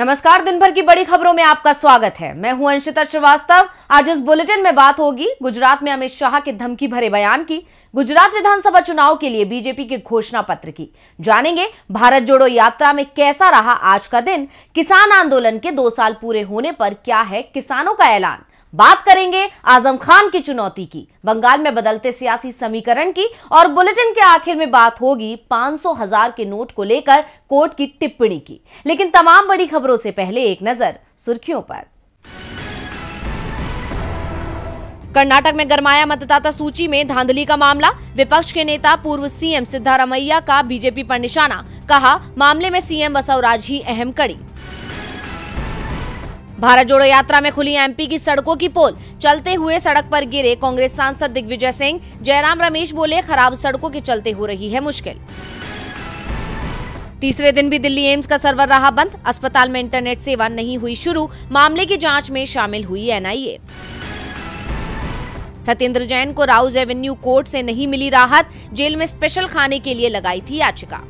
नमस्कार दिन भर की बड़ी खबरों में आपका स्वागत है मैं हूं अंशिता श्रीवास्तव आज इस बुलेटिन में बात होगी गुजरात में अमित शाह के धमकी भरे बयान की गुजरात विधानसभा चुनाव के लिए बीजेपी के घोषणा पत्र की जानेंगे भारत जोड़ो यात्रा में कैसा रहा आज का दिन किसान आंदोलन के दो साल पूरे होने पर क्या है किसानों का ऐलान बात करेंगे आजम खान की चुनौती की बंगाल में बदलते सियासी समीकरण की और बुलेटिन के आखिर में बात होगी 500 हजार के नोट को लेकर कोर्ट की टिप्पणी की लेकिन तमाम बड़ी खबरों से पहले एक नजर सुर्खियों पर कर्नाटक में गरमाया मतदाता सूची में धांधली का मामला विपक्ष के नेता पूर्व सीएम सिद्धारमैया का बीजेपी पर निशाना कहा मामले में सीएम बसवराज ही अहम कड़ी भारत जोड़ो यात्रा में खुली एमपी की सड़कों की पोल चलते हुए सड़क पर गिरे कांग्रेस सांसद दिग्विजय सिंह जयराम रमेश बोले खराब सड़कों के चलते हो रही है मुश्किल तीसरे दिन भी दिल्ली एम्स का सर्वर रहा बंद अस्पताल में इंटरनेट सेवा नहीं हुई शुरू मामले की जांच में शामिल हुई एनआईए सत्येंद्र जैन को राउज एवेन्यू कोर्ट से नहीं मिली राहत जेल में स्पेशल खाने के लिए लगाई थी याचिका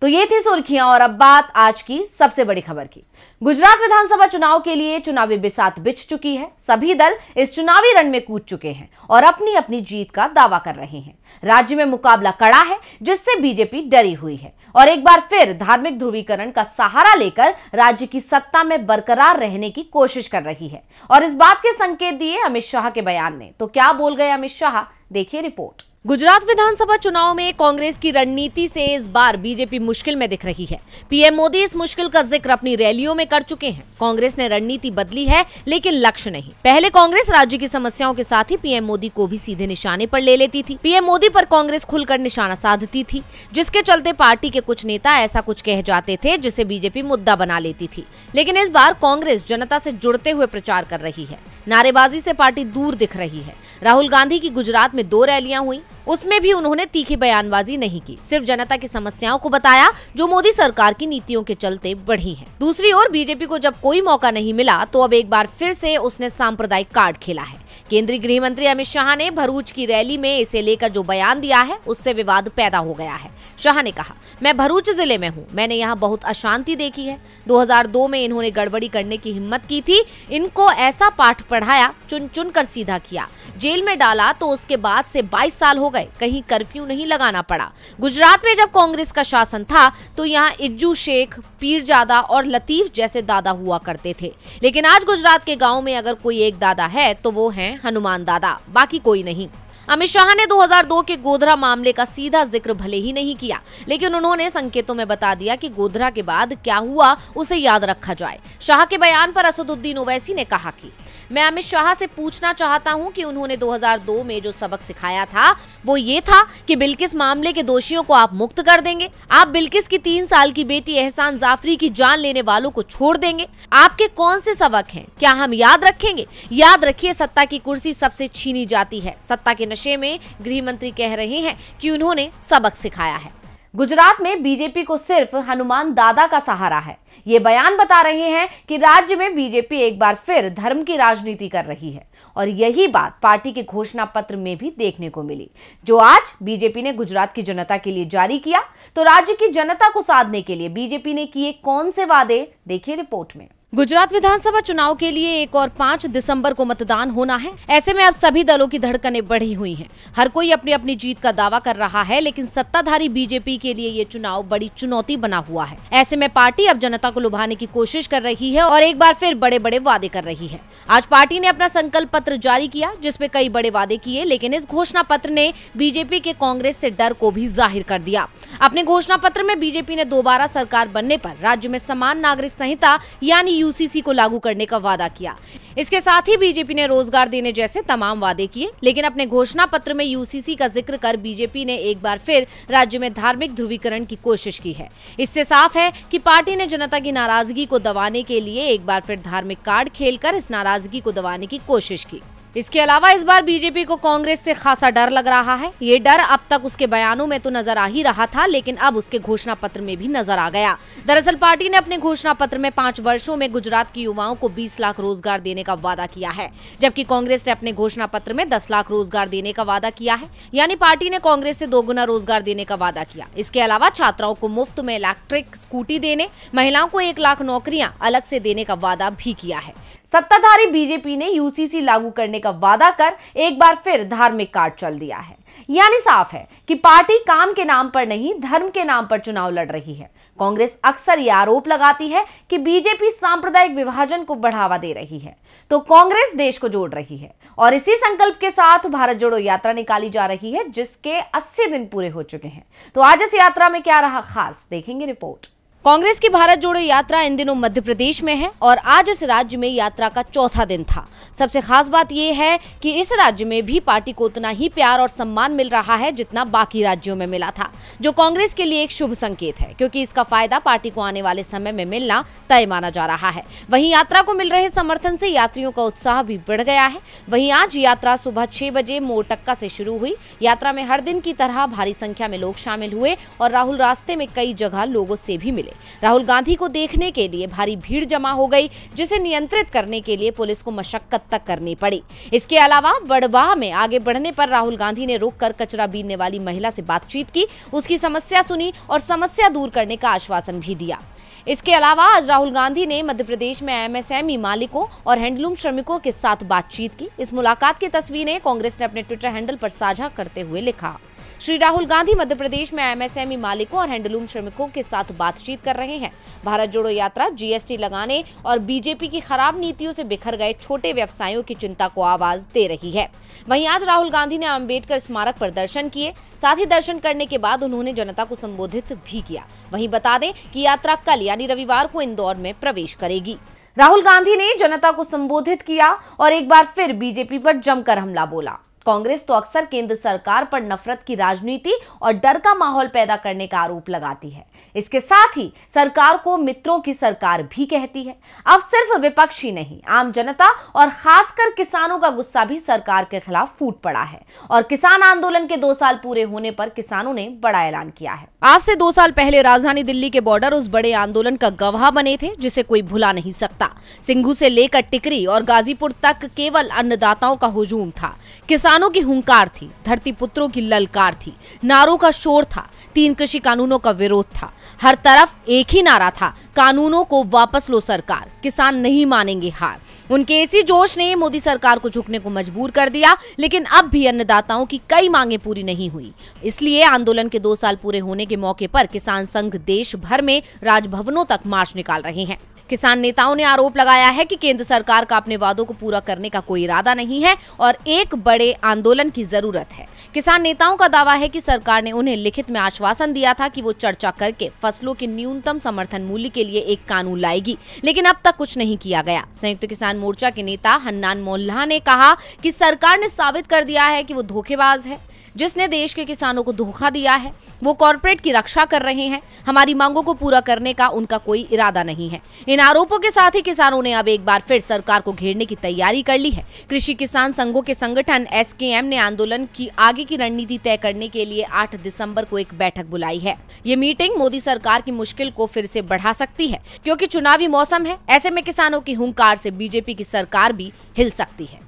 तो ये थी सुर्खियां और अब बात आज की सबसे बड़ी खबर की गुजरात विधानसभा चुनाव के लिए चुनावी बिसात बिछ चुकी है सभी दल इस चुनावी रण में कूद चुके हैं और अपनी अपनी जीत का दावा कर रहे हैं राज्य में मुकाबला कड़ा है जिससे बीजेपी डरी हुई है और एक बार फिर धार्मिक ध्रुवीकरण का सहारा लेकर राज्य की सत्ता में बरकरार रहने की कोशिश कर रही है और इस बात के संकेत दिए अमित शाह के बयान ने तो क्या बोल गए अमित शाह देखिए रिपोर्ट गुजरात विधानसभा चुनाव में कांग्रेस की रणनीति से इस बार बीजेपी मुश्किल में दिख रही है पीएम मोदी इस मुश्किल का जिक्र अपनी रैलियों में कर चुके हैं कांग्रेस ने रणनीति बदली है लेकिन लक्ष्य नहीं पहले कांग्रेस राज्य की समस्याओं के साथ ही पीएम मोदी को भी सीधे निशाने पर ले लेती थी पीएम मोदी पर कांग्रेस खुलकर निशाना साधती थी जिसके चलते पार्टी के कुछ नेता ऐसा कुछ कह जाते थे जिसे बीजेपी मुद्दा बना लेती थी लेकिन इस बार कांग्रेस जनता से जुड़ते हुए प्रचार कर रही है नारेबाजी से पार्टी दूर दिख रही है राहुल गांधी की गुजरात में दो रैलियां हुई उसमें भी उन्होंने तीखी बयानबाजी नहीं की सिर्फ जनता की समस्याओं को बताया जो मोदी सरकार की नीतियों के चलते बढ़ी है दूसरी ओर बीजेपी को जब कोई मौका नहीं मिला तो अब एक बार फिर से उसने सांप्रदायिक कार्ड खेला है केंद्रीय गृह मंत्री अमित शाह ने भरूच की रैली में इसे लेकर जो बयान दिया है उससे विवाद पैदा हो गया है शाह ने कहा मैं भरूच जिले में हूँ मैंने यहाँ बहुत अशांति देखी है 2002 में इन्होंने गड़बड़ी करने की हिम्मत की थी इनको ऐसा पाठ पढ़ाया चुन चुन कर सीधा किया जेल में डाला तो उसके बाद से 22 साल हो गए कहीं कर्फ्यू नहीं लगाना पड़ा गुजरात में जब कांग्रेस का शासन था तो यहाँ इज्जू शेख पीरजादा और लतीफ जैसे दादा हुआ करते थे लेकिन आज गुजरात के गाँव में अगर कोई एक दादा है तो वो है हनुमान दादा बाकी कोई नहीं अमित शाह ने 2002 के गोधरा मामले का सीधा जिक्र भले ही नहीं किया लेकिन उन्होंने संकेतों में बता दिया कि गोधरा के बाद क्या हुआ उसे याद रखा जाए शाह के बयान पर असदुद्दीन ओवैसी ने कहा कि मैं अमित शाह से पूछना चाहता हूं कि उन्होंने 2002 में जो सबक सिखाया था वो ये था कि बिल्किस मामले के दोषियों को आप मुक्त कर देंगे आप बिल्किस की तीन साल की बेटी एहसान जाफरी की जान लेने वालों को छोड़ देंगे आपके कौन से सबक है क्या हम याद रखेंगे याद रखिए सत्ता की कुर्सी सबसे छीनी जाती है सत्ता के नशे में गृह मंत्री कह रहे हैं की उन्होंने सबक सिखाया है गुजरात में बीजेपी को सिर्फ हनुमान दादा का सहारा है ये बयान बता रहे हैं कि राज्य में बीजेपी एक बार फिर धर्म की राजनीति कर रही है और यही बात पार्टी के घोषणा पत्र में भी देखने को मिली जो आज बीजेपी ने गुजरात की जनता के लिए जारी किया तो राज्य की जनता को साधने के लिए बीजेपी ने किए कौन से वादे देखिए रिपोर्ट में गुजरात विधानसभा चुनाव के लिए एक और पाँच दिसंबर को मतदान होना है ऐसे में अब सभी दलों की धड़कनें बढ़ी हुई हैं। हर कोई अपनी अपनी जीत का दावा कर रहा है लेकिन सत्ताधारी बीजेपी के लिए ये चुनाव बड़ी चुनौती बना हुआ है ऐसे में पार्टी अब जनता को लुभाने की कोशिश कर रही है और एक बार फिर बड़े बड़े वादे कर रही है आज पार्टी ने अपना संकल्प पत्र जारी किया जिसमे कई बड़े वादे किए लेकिन इस घोषणा पत्र ने बीजेपी के कांग्रेस ऐसी डर को भी जाहिर कर दिया अपने घोषणा पत्र में बीजेपी ने दोबारा सरकार बनने आरोप राज्य में समान नागरिक संहिता यानी यूसीसी को लागू करने का वादा किया इसके साथ ही बीजेपी ने रोजगार देने जैसे तमाम वादे किए लेकिन अपने घोषणा पत्र में यूसीसी का जिक्र कर बीजेपी ने एक बार फिर राज्य में धार्मिक ध्रुवीकरण की कोशिश की है इससे साफ है कि पार्टी ने जनता की नाराजगी को दबाने के लिए एक बार फिर धार्मिक कार्ड खेलकर इस नाराजगी को दबाने की कोशिश की इसके अलावा इस बार बीजेपी को कांग्रेस से खासा डर लग रहा है ये डर अब तक उसके बयानों में तो नजर आ ही रहा था लेकिन अब उसके घोषणा पत्र में भी नजर आ गया दरअसल पार्टी ने अपने घोषणा पत्र में पांच वर्षों में गुजरात के युवाओं को 20 लाख रोजगार देने का वादा किया है जबकि कांग्रेस ने अपने घोषणा पत्र में दस लाख रोजगार देने का वादा किया है यानी पार्टी ने कांग्रेस से दोगुना रोजगार देने का वादा किया इसके अलावा छात्राओं को मुफ्त में इलेक्ट्रिक स्कूटी देने महिलाओं को एक लाख नौकरियाँ अलग से देने का वादा भी किया है सत्ताधारी बीजेपी ने यूसीसी लागू करने का वादा कर एक बार फिर धार्मिक कार्ड चल दिया है यानी साफ है कि पार्टी काम के नाम पर नहीं धर्म के नाम पर चुनाव लड़ रही है कांग्रेस अक्सर यह आरोप लगाती है कि बीजेपी सांप्रदायिक विभाजन को बढ़ावा दे रही है तो कांग्रेस देश को जोड़ रही है और इसी संकल्प के साथ भारत जोड़ो यात्रा निकाली जा रही है जिसके अस्सी दिन पूरे हो चुके हैं तो आज इस यात्रा में क्या रहा खास देखेंगे रिपोर्ट कांग्रेस की भारत जोड़ो यात्रा इन दिनों मध्य प्रदेश में है और आज इस राज्य में यात्रा का चौथा दिन था सबसे खास बात यह है कि इस राज्य में भी पार्टी को उतना ही प्यार और सम्मान मिल रहा है जितना बाकी राज्यों में मिला था जो कांग्रेस के लिए एक शुभ संकेत है क्योंकि इसका फायदा पार्टी को आने वाले समय में मिलना तय माना जा रहा है वही यात्रा को मिल रहे समर्थन से यात्रियों का उत्साह भी बढ़ गया है वही आज यात्रा सुबह छह बजे मोरटक्का से शुरू हुई यात्रा में हर दिन की तरह भारी संख्या में लोग शामिल हुए और राहुल रास्ते में कई जगह लोगों से भी मिले राहुल गांधी को देखने के लिए भारी भीड़ जमा हो गई जिसे नियंत्रित करने के लिए पुलिस को मशक्कत तक करनी पड़ी इसके अलावा बड़वाह में आगे बढ़ने पर राहुल गांधी ने रोक कर कचरा बीनने वाली महिला से बातचीत की उसकी समस्या सुनी और समस्या दूर करने का आश्वासन भी दिया इसके अलावा आज राहुल गांधी ने मध्य प्रदेश में एमएसएमई मालिकों और हैंडलूम श्रमिकों के साथ बातचीत की इस मुलाकात की तस्वीरें कांग्रेस ने अपने ट्विटर हैंडल पर साझा करते हुए लिखा श्री राहुल गांधी मध्य प्रदेश में एमएसएमई मालिकों और हैंडलूम श्रमिकों के साथ बातचीत कर रहे हैं भारत जोड़ो यात्रा जीएसटी लगाने और बीजेपी की खराब नीतियों से बिखर गए छोटे व्यवसायों की चिंता को आवाज दे रही है वही आज राहुल गांधी ने अम्बेडकर स्मारक पर दर्शन किए साथ ही दर्शन करने के बाद उन्होंने जनता को संबोधित भी किया वही बता दें की यात्रा कल यानी रविवार को इंदौर में प्रवेश करेगी राहुल गांधी ने जनता को संबोधित किया और एक बार फिर बीजेपी पर जमकर हमला बोला कांग्रेस तो अक्सर केंद्र सरकार पर नफरत की राजनीति और डर का माहौल पैदा करने का आरोप लगाती है इसके साथ ही सरकार को मित्रों की सरकार भी कहती है अब सिर्फ विपक्ष ही नहीं आम जनता और खासकर किसानों का गुस्सा भी सरकार के खिलाफ फूट पड़ा है और किसान आंदोलन के दो साल पूरे होने पर किसानों ने बड़ा ऐलान किया है आज से दो साल पहले राजधानी दिल्ली के बॉर्डर उस बड़े आंदोलन का गवाह बने थे जिसे कोई भुला नहीं सकता सिंघू से लेकर टिकरी और गाजीपुर तक केवल अन्नदाताओं का हुजूम था किसान किसानों की हुंकार थी धरती पुत्रों की ललकार थी नारों का शोर था तीन कृषि कानूनों का विरोध था हर तरफ एक ही नारा था कानूनों को वापस लो सरकार किसान नहीं मानेंगे हार उनके इसी जोश ने मोदी सरकार को झुकने को मजबूर कर दिया लेकिन अब भी अन्नदाताओं की कई मांगे पूरी नहीं हुई इसलिए आंदोलन के दो साल पूरे होने के मौके पर किसान संघ देश भर में राजभवनों तक मार्च निकाल रहे हैं किसान नेताओं ने आरोप लगाया है कि केंद्र सरकार का अपने वादों को पूरा करने का कोई इरादा नहीं है और एक बड़े आंदोलन की जरूरत है किसान नेताओं का दावा है कि सरकार ने उन्हें लिखित में आश्वासन दिया था कि वो चर्चा करके फसलों के न्यूनतम समर्थन मूल्य के लिए एक कानून लाएगी लेकिन अब तक कुछ नहीं किया गया संयुक्त किसान मोर्चा के नेता हन्नान मोल्ला ने कहा कि सरकार ने साबित कर दिया है कि वो धोखेबाज है जिसने देश के किसानों को धोखा दिया है वो कॉरपोरेट की रक्षा कर रहे हैं हमारी मांगों को पूरा करने का उनका कोई इरादा नहीं है इन आरोपों के साथ ही किसानों ने अब एक बार फिर सरकार को घेरने की तैयारी कर ली है कृषि किसान संघों के संगठन एस ने आंदोलन की आगे की रणनीति तय करने के लिए आठ दिसम्बर को एक बैठक बुलाई है ये मीटिंग मोदी सरकार की मुश्किल को फिर से बढ़ा सकती है क्योंकि चुनावी मौसम है ऐसे में किसानों की हुंकार से बीजेपी की सरकार भी हिल सकती है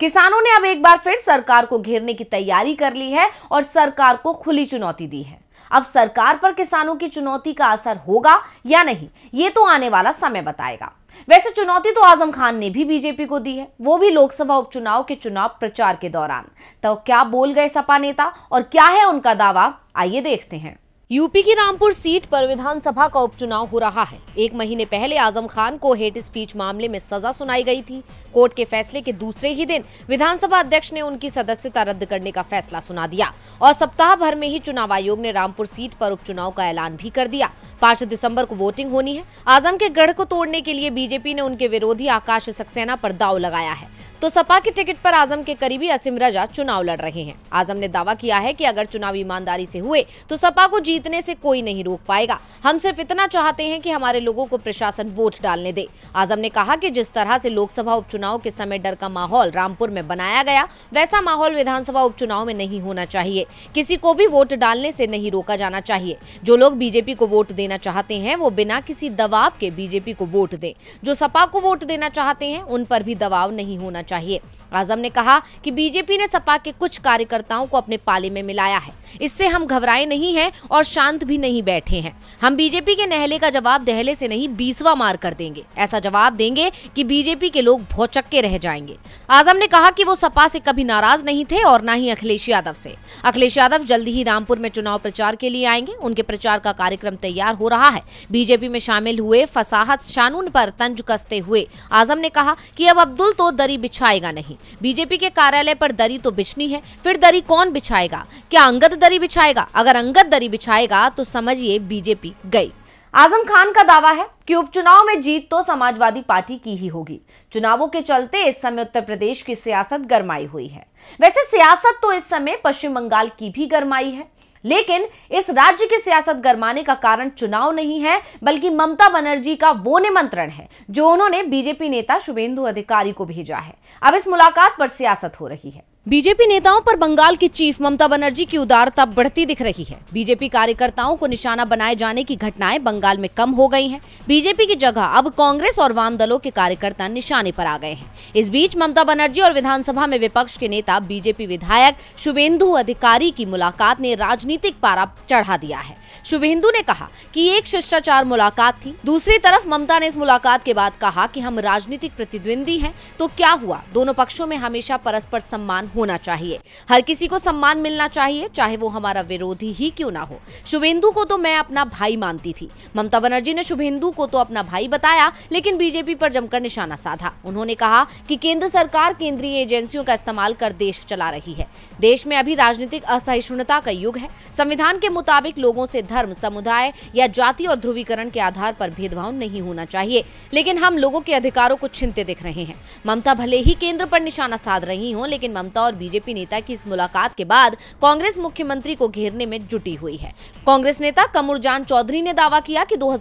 किसानों ने अब एक बार फिर सरकार को घेरने की तैयारी कर ली है और सरकार को खुली चुनौती दी है अब सरकार पर किसानों की चुनौती का असर होगा या नहीं ये तो आने वाला समय बताएगा वैसे चुनौती तो आजम खान ने भी बीजेपी को दी है वो भी लोकसभा उपचुनाव के चुनाव प्रचार के दौरान तो क्या बोल गए सपा नेता और क्या है उनका दावा आइए देखते हैं यूपी की रामपुर सीट पर विधानसभा का उपचुनाव हो रहा है एक महीने पहले आजम खान को हेट स्पीच मामले में सजा सुनाई गई थी कोर्ट के फैसले के दूसरे ही दिन विधानसभा अध्यक्ष ने उनकी सदस्यता रद्द करने का फैसला सुना दिया और सप्ताह भर में ही चुनाव आयोग ने रामपुर सीट पर उपचुनाव का ऐलान भी कर दिया पांच दिसम्बर को वोटिंग होनी है आजम के गढ़ को तोड़ने के लिए बीजेपी ने उनके विरोधी आकाश सक्सेना पर दाव लगाया है तो सपा के टिकट पर आजम के करीबी असीम रजा चुनाव लड़ रहे हैं आजम ने दावा किया है कि अगर चुनाव ईमानदारी से हुए तो सपा को जीतने से कोई नहीं रोक पाएगा हम सिर्फ इतना चाहते हैं कि हमारे लोगों को प्रशासन वोट डालने दे आजम ने कहा कि जिस तरह से लोकसभा उपचुनाव के समय डर का माहौल रामपुर में बनाया गया वैसा माहौल विधानसभा उपचुनाव में नहीं होना चाहिए किसी को भी वोट डालने से नहीं रोका जाना चाहिए जो लोग बीजेपी को वोट देना चाहते हैं वो बिना किसी दबाव के बीजेपी को वोट दे जो सपा को वोट देना चाहते हैं उन पर भी दबाव नहीं होना चाहिए आजम ने कहा कि बीजेपी ने सपा के कुछ कार्यकर्ताओं को अपने पाले में मिलाया है इससे हम घबराए नहीं हैं और शांत भी नहीं बैठे हैं हम बीजेपी के नहले का जवाब दहले से नहीं बीसवा मार कर देंगे ऐसा जवाब देंगे कि बीजेपी के लोग भौचक्के रह जाएंगे आजम ने कहा कि वो सपा से कभी नाराज नहीं थे और न ही अखिलेश यादव से अखिलेश यादव जल्दी ही रामपुर में चुनाव प्रचार के लिए आएंगे उनके प्रचार का कार्यक्रम तैयार हो रहा है बीजेपी में शामिल हुए फसाहत शानून पर तंज कसते हुए आजम ने कहा कि अब अब्दुल तो दरी बिछाएगा नहीं बीजेपी के कार्यालय पर दरी तो बिछनी है फिर दरी कौन बिछाएगा क्या अंगत दरी बिछाएगा अगर अंगत दरी बिछाएगा तो समझिए बीजेपी गई आजम खान का दावा है कि उपचुनाव में जीत तो समाजवादी पार्टी की ही होगी चुनावों के चलते इस समय उत्तर प्रदेश की सियासत गरमाई हुई है वैसे सियासत तो इस समय पश्चिम बंगाल की भी गरमाई है लेकिन इस राज्य की सियासत गरमाने का कारण चुनाव नहीं है बल्कि ममता बनर्जी का वो निमंत्रण है जो उन्होंने बीजेपी नेता शुभेंदु अधिकारी को भेजा है अब इस मुलाकात पर सियासत हो रही है बीजेपी नेताओं पर बंगाल की चीफ ममता बनर्जी की उदारता बढ़ती दिख रही है बीजेपी कार्यकर्ताओं को निशाना बनाए जाने की घटनाएं बंगाल में कम हो गई हैं। बीजेपी की जगह अब कांग्रेस और वाम दलों के कार्यकर्ता निशाने पर आ गए हैं इस बीच ममता बनर्जी और विधानसभा में विपक्ष के नेता बीजेपी विधायक शुभेंदु अधिकारी की मुलाकात ने राजनीति राजनीतिक पारा चढ़ा दिया है शुभेंदु ने कहा कि एक शिष्टाचार मुलाकात थी दूसरी तरफ ममता ने इस मुलाकात के बाद कहा कि हम राजनीतिक प्रतिद्वंदी हैं तो क्या हुआ दोनों पक्षों में हमेशा परस्पर सम्मान होना चाहिए हर किसी को सम्मान मिलना चाहिए चाहे वो हमारा विरोधी ही क्यों ना हो शुभेंदु को तो मैं अपना भाई मानती थी ममता बनर्जी ने शुभेंदु को तो अपना भाई बताया लेकिन बीजेपी पर जमकर निशाना साधा उन्होंने कहा कि केंद्र सरकार केंद्रीय एजेंसियों का इस्तेमाल कर देश चला रही है देश में अभी राजनीतिक असहिष्णुता का युग है संविधान के मुताबिक लोगों से धर्म समुदाय या जाति और ध्रुवीकरण के आधार पर भेदभाव नहीं होना चाहिए लेकिन हम लोगों के अधिकारों को छिनते दिख रहे हैं ममता भले ही केंद्र पर निशाना साध रही हो लेकिन ममता और बीजेपी नेता की इस मुलाकात के बाद कांग्रेस मुख्यमंत्री को घेरने में जुटी हुई है कांग्रेस नेता कमर चौधरी ने दावा किया कि दो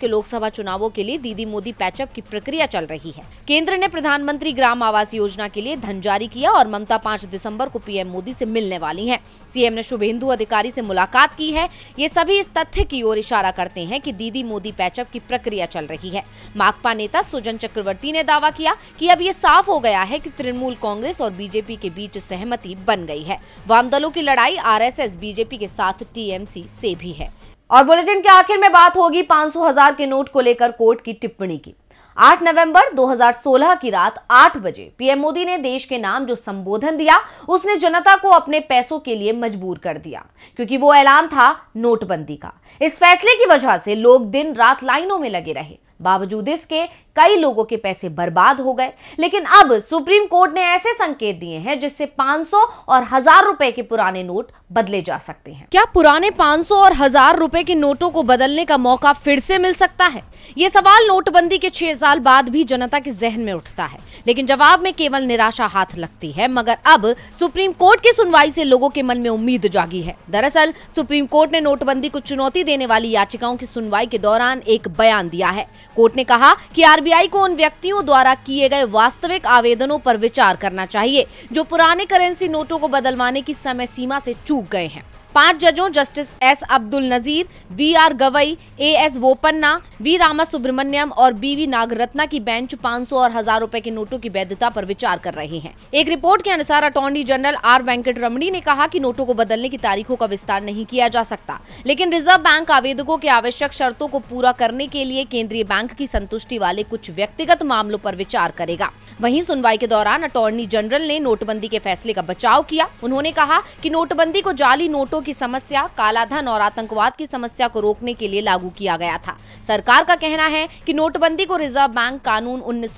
के लोकसभा चुनावों के लिए दीदी मोदी पैचअप की प्रक्रिया चल रही है केंद्र ने प्रधानमंत्री ग्राम आवास योजना के लिए धन जारी किया और ममता पांच दिसम्बर को पीएम मोदी ऐसी मिलने वाली है सीएम ने शुभेंदु अधिकारी अधिकारी से मुलाकात की है ये सभी इस तथ्य की ओर इशारा करते हैं कि दीदी मोदी पैचअप की प्रक्रिया चल रही है माकपा नेता सुजन चक्रवर्ती ने दावा किया कि अब ये साफ हो गया है कि तृणमूल कांग्रेस और बीजेपी के बीच सहमति बन गई है वाम दलों की लड़ाई आर बीजेपी के साथ टीएमसी से भी है और बुलेटिन के आखिर में बात होगी 500 हजार के नोट को लेकर कोर्ट की टिप्पणी की 8 नवंबर 2016 की रात 8 बजे पीएम मोदी ने देश के नाम जो संबोधन दिया उसने जनता को अपने पैसों के लिए मजबूर कर दिया क्योंकि वो ऐलान था नोटबंदी का इस फैसले की वजह से लोग दिन रात लाइनों में लगे रहे बावजूद इसके कई लोगों के पैसे बर्बाद हो गए लेकिन अब सुप्रीम कोर्ट ने ऐसे संकेत दिए हैं जिससे 500 और हजार रुपए के पुराने नोट बदले जा सकते हैं क्या पुराने 500 और हजार रुपए के नोटों को बदलने का मौका फिर से मिल सकता है ये सवाल नोटबंदी के छह साल बाद भी जनता के जहन में उठता है लेकिन जवाब में केवल निराशा हाथ लगती है मगर अब सुप्रीम कोर्ट की सुनवाई से लोगों के मन में उम्मीद जागी है दरअसल सुप्रीम कोर्ट ने नोटबंदी को चुनौती देने वाली याचिकाओं की सुनवाई के दौरान एक बयान दिया है कोर्ट ने कहा कि आरबीआई को उन व्यक्तियों द्वारा किए गए वास्तविक आवेदनों पर विचार करना चाहिए जो पुराने करेंसी नोटों को बदलवाने की समय सीमा से चूक गए हैं पांच जजों justice S Abdul Nazeer V R Gavai A S Bopanna V Rama Subramanian और बी वी नागरत्ना की बेंच 500 और हजार रुपए के नोटों की वैधता पर विचार कर रहे हैं एक रिपोर्ट के अनुसार अटॉर्नी जनरल आर वेंकट रमणी ने कहा कि नोटों को बदलने की तारीखों का विस्तार नहीं किया जा सकता लेकिन रिजर्व बैंक आवेदकों के आवश्यक शर्तों को पूरा करने के लिए केंद्रीय बैंक की संतुष्टि वाले कुछ व्यक्तिगत मामलों आरोप विचार करेगा वही सुनवाई के दौरान अटॉर्नी जनरल ने नोटबंदी के फैसले का बचाव किया उन्होंने कहा की नोटबंदी को जाली नोटों हिंदुओं की समस्या कालाधन और आतंकवाद की समस्या को रोकने के लिए लागू किया गया था सरकार का कहना है कि नोटबंदी को रिजर्व बैंक कानून उन्नीस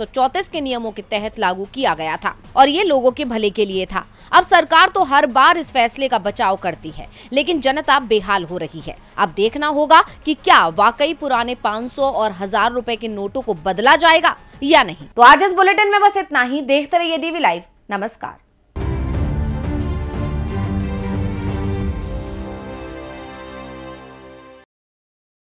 के नियमों के तहत लागू किया गया था और ये लोगों के भले के लिए था अब सरकार तो हर बार इस फैसले का बचाव करती है लेकिन जनता बेहाल हो रही है अब देखना होगा की क्या वाकई पुराने पाँच और हजार रूपए के नोटों को बदला जाएगा या नहीं तो आज इस बुलेटिन में बस इतना ही देखते रहिए डीवी लाइव नमस्कार